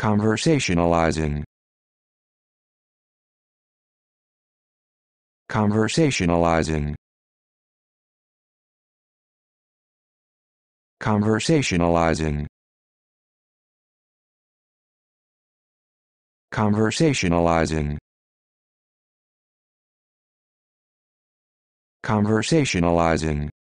Conversationalizing. Conversationalizing. Conversationalizing. Conversationalizing. Conversationalizing.